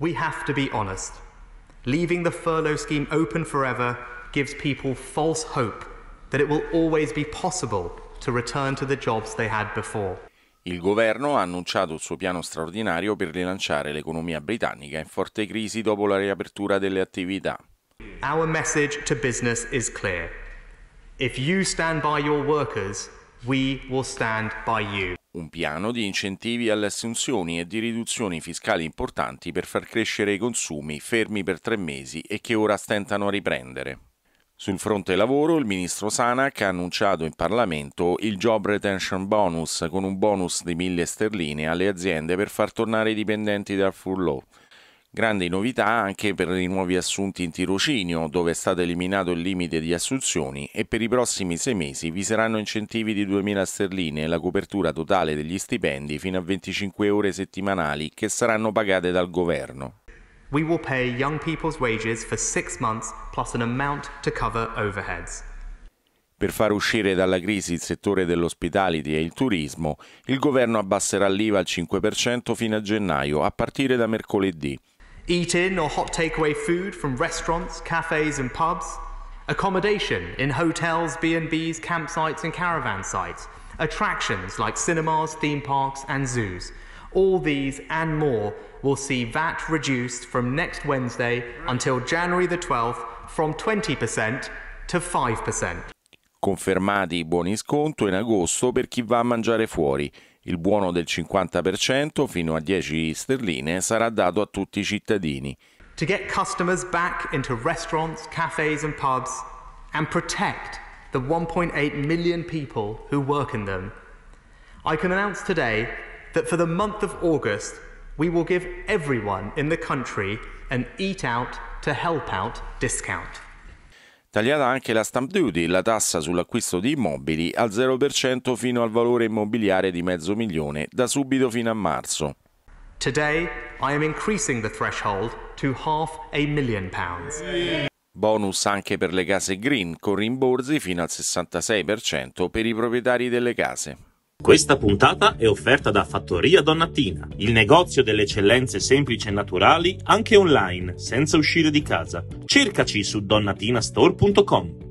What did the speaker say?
We have to be honest. Leaving the furlough scheme open forever gives people false hope that it will always be possible to return to the jobs they had before. Il governo ha annunciato il suo piano straordinario per rilanciare l'economia britannica in forte crisi dopo la riapertura delle attività. Our message to business is clear. If you stand by your workers, We will stand by you. Un piano di incentivi alle assunzioni e di riduzioni fiscali importanti per far crescere i consumi fermi per tre mesi e che ora stentano a riprendere. Sul fronte lavoro, il ministro Sanac ha annunciato in Parlamento il Job Retention Bonus con un bonus di 1000 sterline alle aziende per far tornare i dipendenti dal furlough. Grandi novità anche per i nuovi assunti in tirocinio, dove è stato eliminato il limite di assunzioni e per i prossimi sei mesi vi saranno incentivi di 2.000 sterline e la copertura totale degli stipendi fino a 25 ore settimanali che saranno pagate dal governo. We will pay young people's wages for six months plus an amount to cover overheads. Per far uscire dalla crisi il settore dell'ospitality e il turismo, il governo abbasserà l'IVA al 5% fino a gennaio, a partire da mercoledì. eat in or hot takeaway food from restaurants, cafes, and pubs, accommodation in hotels, B&Bs, campsites, and caravan sites, attractions like cinemas, theme parks, and zoos. All these and more will see VAT reduced from next Wednesday until January the 12th from 20% to 5%. Confermati i buoni sconto in agosto per chi va a mangiare fuori Il buono del 50% fino a 10 sterline sarà dato a tutti i cittadini. To get customers back into restaurants, cafes and pubs and protect the 1.8 million people who work in them, I can announce today that for the month of August we will give everyone in the country an Eat Out to Help Out discount. Tagliata anche la stamp duty, la tassa sull'acquisto di immobili, al 0% fino al valore immobiliare di mezzo milione, da subito fino a marzo. Today I am increasing the threshold to half a million pounds. Bonus anche per le case green, con rimborsi fino al 66% per i proprietari delle case. Questa puntata è offerta da Fattoria Donnatina, il negozio delle eccellenze semplici e naturali anche online, senza uscire di casa. Cercaci su donnatinastore.com.